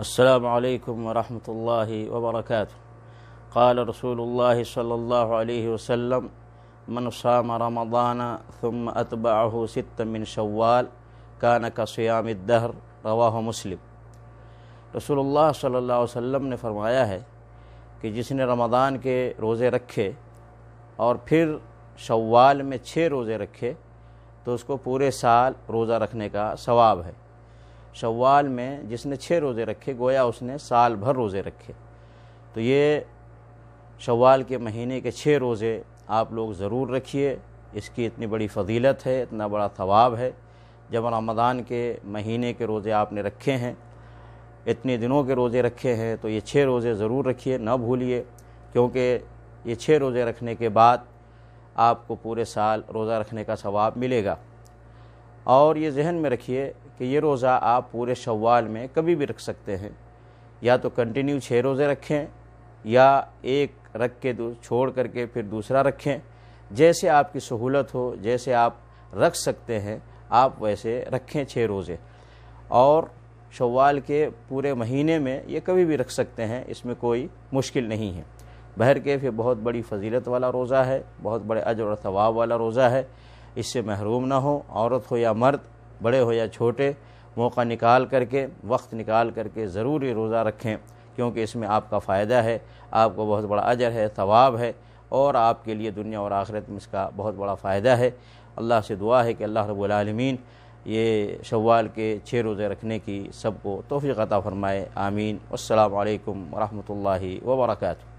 السلام علیکم ورحمۃ اللہ وبرکاتہ قال رسول اللہ صلی اللہ علیہ من صام رمضان ثم اتبعه ست من شوال کان کا سیام الدہر رواہ مسلم رسول اللہ صلی اللہ علیہ وسلم نے فرمایا ہے کہ جس نے رمضان کے روزے رکھے اور پھر شوال میں چھ روزے رکھے تو اس کو پورے سال روزہ رکھنے کا ثواب ہے شوال میں جس نے چھ روزے رکھے گویا اس نے سال بھر روزے رکھے تو یہ شوال کے مہینے کے چھ روزے آپ لوگ ضرور رکھیے اس کی اتنی بڑی فضیلت ہے اتنا بڑا ثواب ہے جب رمضان کے مہینے کے روزے آپ نے رکھے ہیں اتنے دنوں کے روزے رکھے ہیں تو یہ چھ روزے ضرور رکھیے نہ بھولیے کیونکہ یہ چھ روزے رکھنے کے بعد آپ کو پورے سال روزہ رکھنے کا ثواب ملے گا اور یہ ذہن میں رکھیے کہ یہ روزہ آپ پورے شوال میں کبھی بھی رکھ سکتے ہیں یا تو کنٹینیو چھ روزے رکھیں یا ایک رکھ کے چھوڑ کر کے پھر دوسرا رکھیں جیسے آپ کی سہولت ہو جیسے آپ رکھ سکتے ہیں آپ ویسے رکھیں چھ روزے اور شوال کے پورے مہینے میں یہ کبھی بھی رکھ سکتے ہیں اس میں کوئی مشکل نہیں ہے بہر کے پھر بہت بڑی فضیلت والا روزہ ہے بہت بڑے عجر و ثواب والا روزہ ہے اس سے محروم نہ ہو عورت ہو یا مرد بڑے ہو یا چھوٹے موقع نکال کر کے وقت نکال کر کے ضروری روزہ رکھیں کیونکہ اس میں آپ کا فائدہ ہے آپ کو بہت بڑا اجر ہے ثواب ہے اور آپ کے لیے دنیا اور آخرت میں اس کا بہت بڑا فائدہ ہے اللہ سے دعا ہے کہ اللہ رب العالمین یہ شوال کے چھ روزے رکھنے کی سب کو توفیق عطا فرمائے آمین السلام علیکم ورحمۃ اللہ وبرکاتہ